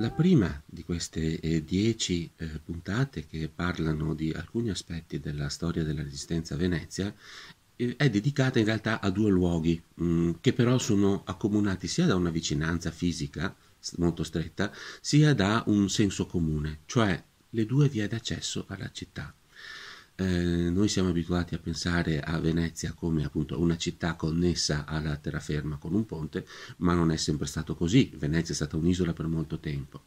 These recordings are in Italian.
La prima di queste eh, dieci eh, puntate che parlano di alcuni aspetti della storia della Resistenza a Venezia eh, è dedicata in realtà a due luoghi mh, mm, che però sono accomunati sia da una vicinanza fisica molto stretta, sia da un senso comune, cioè le due vie d'accesso alla città. Eh, noi siamo abituati a pensare a Venezia come appunto una città connessa alla terraferma con un ponte, ma non è sempre stato così. Venezia è stata un'isola per molto tempo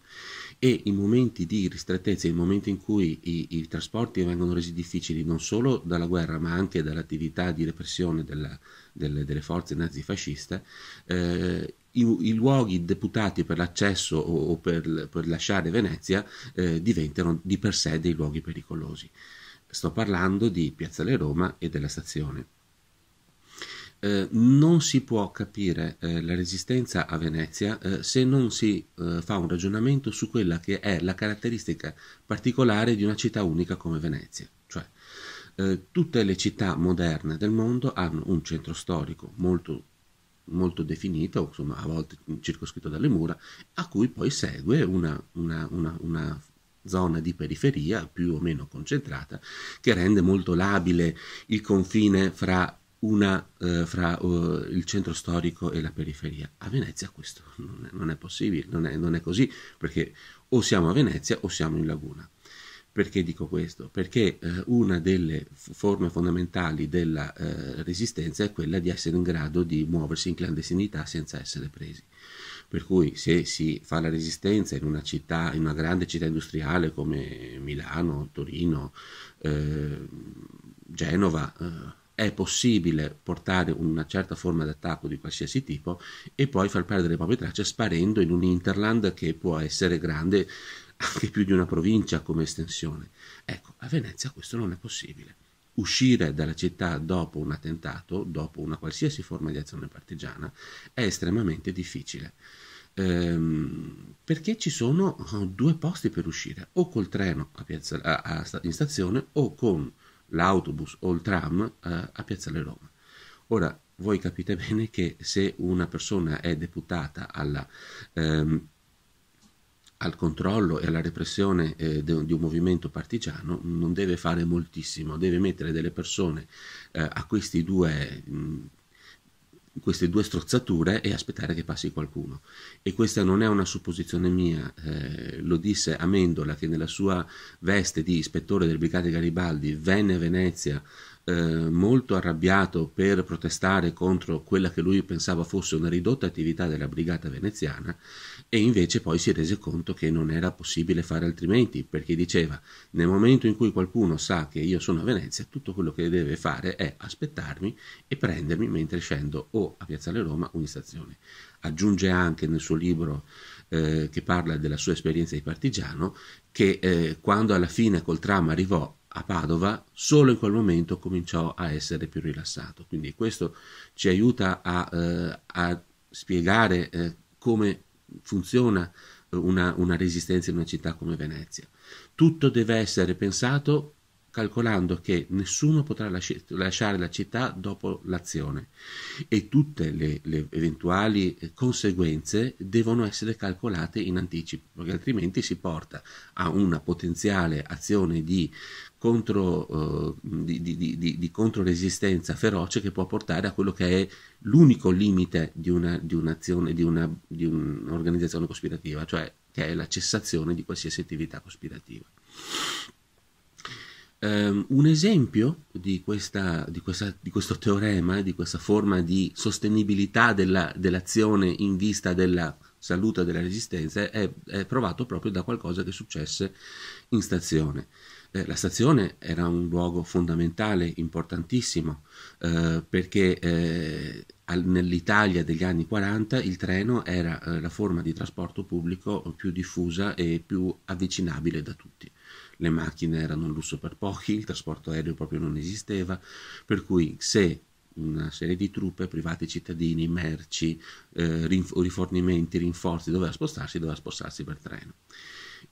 e in momenti di ristrettezza, in momenti in cui i, i, trasporti vengono resi difficili non solo dalla guerra ma anche dall'attività di repressione della, delle, delle, forze nazifasciste, eh, i, i, luoghi deputati per l'accesso o, o per, per, lasciare Venezia eh, diventano di per sé dei luoghi pericolosi. Sto parlando di Piazzale Roma e della stazione. Eh, non si può capire eh, la resistenza a Venezia eh, se non si eh, fa un ragionamento su quella che è la caratteristica particolare di una città unica come Venezia. Cioè, eh, tutte le città moderne del mondo hanno un centro storico molto, molto definito, insomma, a volte circoscritto dalle mura, a cui poi segue una, una, una, una zona di periferia più o meno concentrata che rende molto labile il confine fra, una, eh, fra eh, il centro storico e la periferia. A Venezia questo non è, non è possibile, non è, non è così, perché o siamo a Venezia o siamo in laguna. Perché dico questo? Perché eh, una delle forme fondamentali della eh, resistenza è quella di essere in grado di muoversi in clandestinità senza essere presi. Per cui se si fa la resistenza in una città, in una grande città industriale come Milano, Torino, eh, Genova, eh, è possibile portare una certa forma d'attacco di qualsiasi tipo e poi far perdere le proprie tracce sparendo in un hinterland che può essere grande anche più di una provincia come estensione. Ecco, a Venezia questo non è possibile uscire dalla città dopo un attentato, dopo una qualsiasi forma di azione partigiana, è estremamente difficile. Ehm, perché ci sono eh, due posti per uscire, o col treno a piazza, a, a, in stazione o con l'autobus o il tram eh, a, a Piazzale Roma. Ora, voi capite bene che se una persona è deputata alla ehm, al controllo e alla repressione eh, de, di un movimento partigiano non deve fare moltissimo, deve mettere delle persone eh, a questi due, mh, queste due strozzature e aspettare che passi qualcuno. E questa non è una supposizione mia, eh, lo disse Amendola che nella sua veste di ispettore del Brigate Garibaldi venne a Venezia eh, molto arrabbiato per protestare contro quella che lui pensava fosse una ridotta attività della brigata veneziana e invece poi si rese conto che non era possibile fare altrimenti perché diceva nel momento in cui qualcuno sa che io sono a Venezia tutto quello che deve fare è aspettarmi e prendermi mentre scendo o a Piazzale Roma o in stazione. Aggiunge anche nel suo libro eh, che parla della sua esperienza di partigiano che eh, quando alla fine col tram arrivò a Padova, solo in quel momento cominciò a essere più rilassato. Quindi questo ci aiuta a, eh, a spiegare eh, come funziona una, una resistenza in una città come Venezia. Tutto deve essere pensato calcolando che nessuno potrà lasciare la città dopo l'azione e tutte le, le, eventuali eh, conseguenze devono essere calcolate in anticipo, perché altrimenti si porta a una potenziale azione di, contro, eh, di, di, di controresistenza feroce che può portare a quello che è l'unico limite di, una, un'azione, di, una, di un'organizzazione cospirativa, cioè che è la cessazione di qualsiasi attività cospirativa. Um, un esempio di, questa, di, questa, di, questo teorema, di questa forma di sostenibilità della, dell'azione in vista della salute della resistenza è, è, provato proprio da qualcosa che successe in stazione. Eh, la stazione era un luogo fondamentale, importantissimo, eh, perché eh, nell'Italia degli anni 40 il treno era eh, la forma di trasporto pubblico più diffusa e più avvicinabile da tutti. Le macchine erano un lusso per pochi, il trasporto aereo proprio non esisteva, per cui se una serie di truppe, privati cittadini, merci, eh, rifornimenti, rinforzi, doveva spostarsi, doveva spostarsi per treno.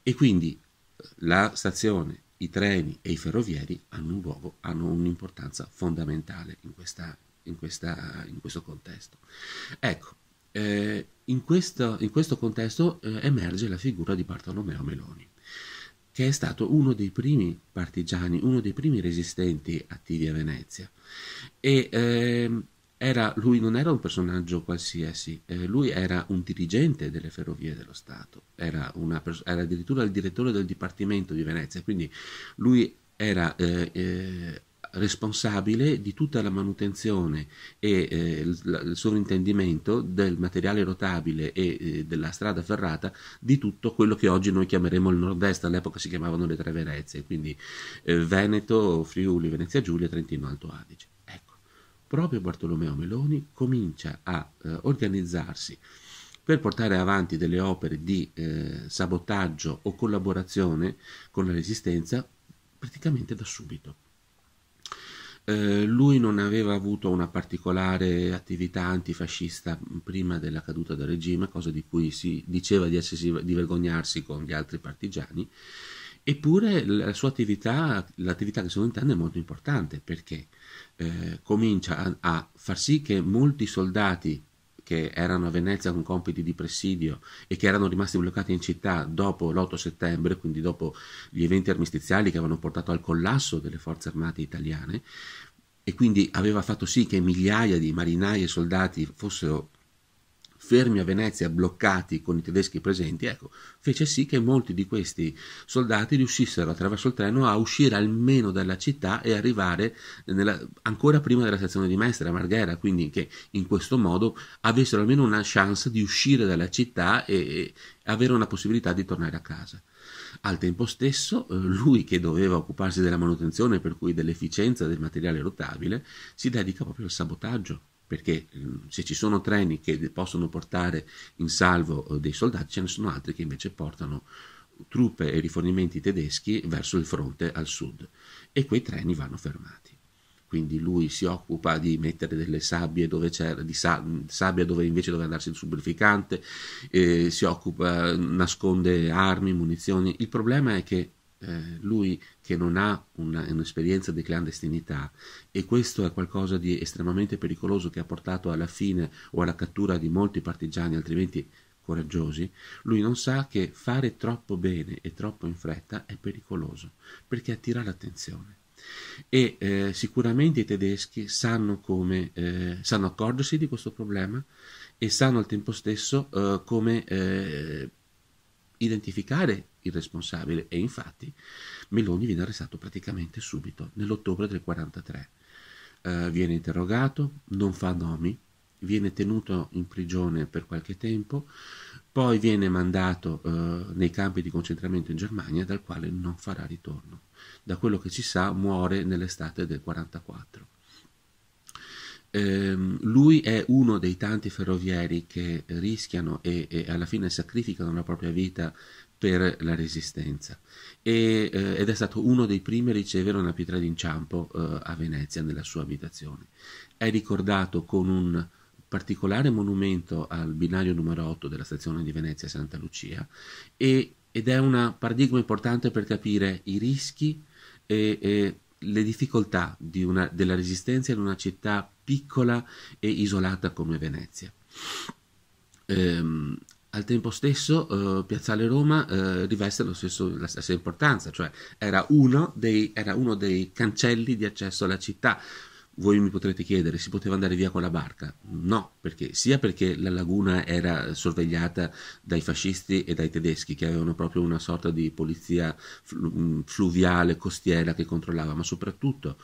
E quindi eh, la stazione, i treni e i ferrovieri hanno un luogo, hanno un'importanza fondamentale in questa in, questa, in questo contesto. Ecco, eh, in, questo, in, questo, contesto eh, emerge la figura di Bartolomeo Meloni, che è stato uno dei primi partigiani, uno dei primi resistenti attivi a Venezia. E, eh, era, lui non era un personaggio qualsiasi, eh, lui era un dirigente delle ferrovie dello Stato, era, una, era, addirittura il direttore del Dipartimento di Venezia, quindi lui era eh, eh, responsabile di tutta la manutenzione e eh, il sovrintendimento del materiale rotabile e eh, della strada ferrata di tutto quello che oggi noi chiameremo il nord-est, all'epoca si chiamavano le tre Venezie, quindi eh, Veneto, Friuli, Venezia Giulia, Trentino Alto Adige. Ecco, proprio Bartolomeo Meloni comincia a eh, organizzarsi per portare avanti delle opere di eh, sabotaggio o collaborazione con la resistenza praticamente da subito. Eh, lui non aveva avuto una particolare attività antifascista prima della caduta del regime, cosa di cui si diceva di, essersi, di vergognarsi con gli altri partigiani, eppure la sua attività, l'attività che secondo intende è molto importante perché eh, comincia a, a far sì che molti soldati che erano a Venezia con compiti di presidio e che erano rimasti bloccati in città dopo l'8 settembre, quindi dopo gli eventi armistiziali che avevano portato al collasso delle forze armate italiane, e quindi aveva fatto sì che migliaia di marinai e soldati fossero fermi a Venezia bloccati con i tedeschi presenti, ecco, fece sì che molti di questi soldati riuscissero attraverso il treno a uscire almeno dalla città e arrivare nella, ancora prima della stazione di Mestre a Marghera, quindi che in questo modo avessero almeno una chance di uscire dalla città e, e avere una possibilità di tornare a casa. Al tempo stesso, eh, lui che doveva occuparsi della manutenzione, per cui dell'efficienza del materiale rotabile, si dedica proprio al sabotaggio perché ehm, se ci sono treni che possono portare in salvo eh, dei soldati, ce ne sono altri che invece portano truppe e rifornimenti tedeschi verso il fronte al sud e quei treni vanno fermati. Quindi lui si occupa di mettere delle sabbie dove c'era, di sabbia dove invece doveva andarsi il lubrificante, eh, si occupa, nasconde armi, munizioni. Il problema è che eh, lui che non ha una, un'esperienza di clandestinità e questo è qualcosa di estremamente pericoloso che ha portato alla fine o alla cattura di molti partigiani altrimenti coraggiosi, lui non sa che fare troppo bene e troppo in fretta è pericoloso perché attira l'attenzione e eh, sicuramente i tedeschi sanno come eh, sanno accorgersi di questo problema e sanno al tempo stesso eh, come eh, identificare il responsabile e infatti Meloni viene arrestato praticamente subito, nell'ottobre del 43. Uh, eh, viene interrogato, non fa nomi, viene tenuto in prigione per qualche tempo, poi viene mandato uh, nei campi di concentramento in Germania dal quale non farà ritorno. Da quello che si sa muore nell'estate del 44. Eh, lui è uno dei tanti ferrovieri che rischiano e, e, alla fine sacrificano la propria vita per la resistenza e, eh, ed è stato uno dei primi a ricevere una pietra d'inciampo eh, a Venezia nella sua abitazione. È ricordato con un particolare monumento al binario numero 8 della stazione di Venezia Santa Lucia e, ed è un paradigma importante per capire i rischi e, e le difficoltà di una, della resistenza in una città piccola e isolata come Venezia. Ehm, al tempo stesso eh, Piazzale Roma eh, riveste stesso, la stessa importanza, cioè era uno, dei, era uno, dei, cancelli di accesso alla città. Voi mi potrete chiedere, si poteva andare via con la barca? No, perché, sia perché la laguna era sorvegliata dai fascisti e dai tedeschi, che avevano proprio una sorta di polizia fluviale, costiera che controllava, ma soprattutto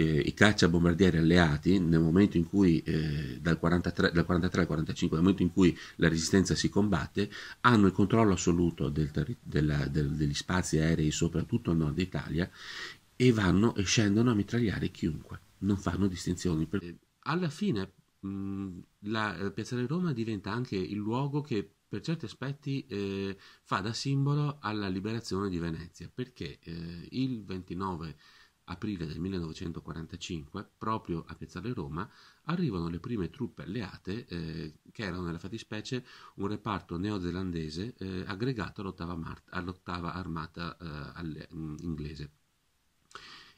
eh, i cacciabombardieri alleati nel momento in cui, eh, dal, 43, dal 43 al 45, nel momento in cui la resistenza si combatte, hanno il controllo assoluto del terri- della, del, degli spazi aerei, soprattutto al nord Italia, e vanno e scendono a mitragliare chiunque, non fanno distinzioni. Alla fine mm, la eh, Piazza di Roma diventa anche il luogo che per certi aspetti eh, fa da simbolo alla liberazione di Venezia, perché eh, il 29 aprile del 1945, proprio a Piazzale Roma, arrivano le prime truppe alleate, eh, che erano nella fattispecie un reparto neozelandese eh, aggregato all'ottava, mart- all'ottava armata eh, alle- mm, inglese.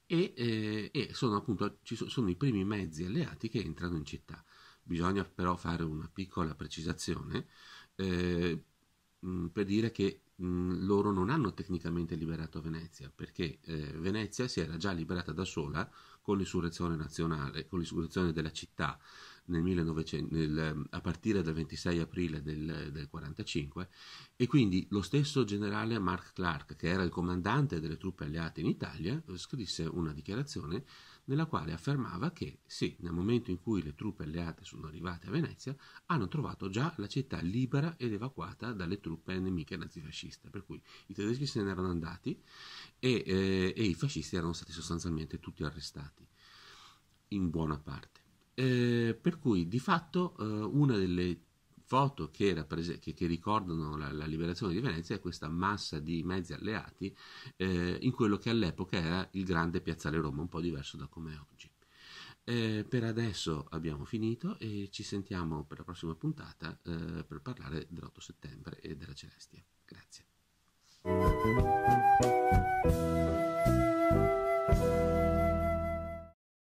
E, eh, e sono, appunto, so- sono i primi mezzi alleati che entrano in città. Bisogna però fare una piccola precisazione eh, mm, per dire che mh, loro non hanno tecnicamente liberato Venezia, perché eh, Venezia si era già liberata da sola con l'insurrezione nazionale, con l'insurrezione della città nel 1900, nel, a partire dal 26 aprile del 1945 e quindi lo stesso generale Mark Clark, che era il comandante delle truppe alleate in Italia, eh, scrisse una dichiarazione nella quale affermava che sì, nel momento in cui le truppe alleate sono arrivate a Venezia, hanno trovato già la città libera ed evacuata dalle truppe nemiche nazifasciste, per cui i tedeschi se ne erano andati e, eh, e i fascisti erano stati sostanzialmente tutti arrestati, in buona parte. Eh, per cui di fatto eh, una delle foto che, che, che ricordano la, la, liberazione di Venezia è questa massa di mezzi alleati eh, in quello che all'epoca era il grande piazzale Roma, un po' diverso da come è oggi. Eh, per adesso abbiamo finito e ci sentiamo per la prossima puntata eh, per parlare dell'8 settembre e della Celestia. Grazie.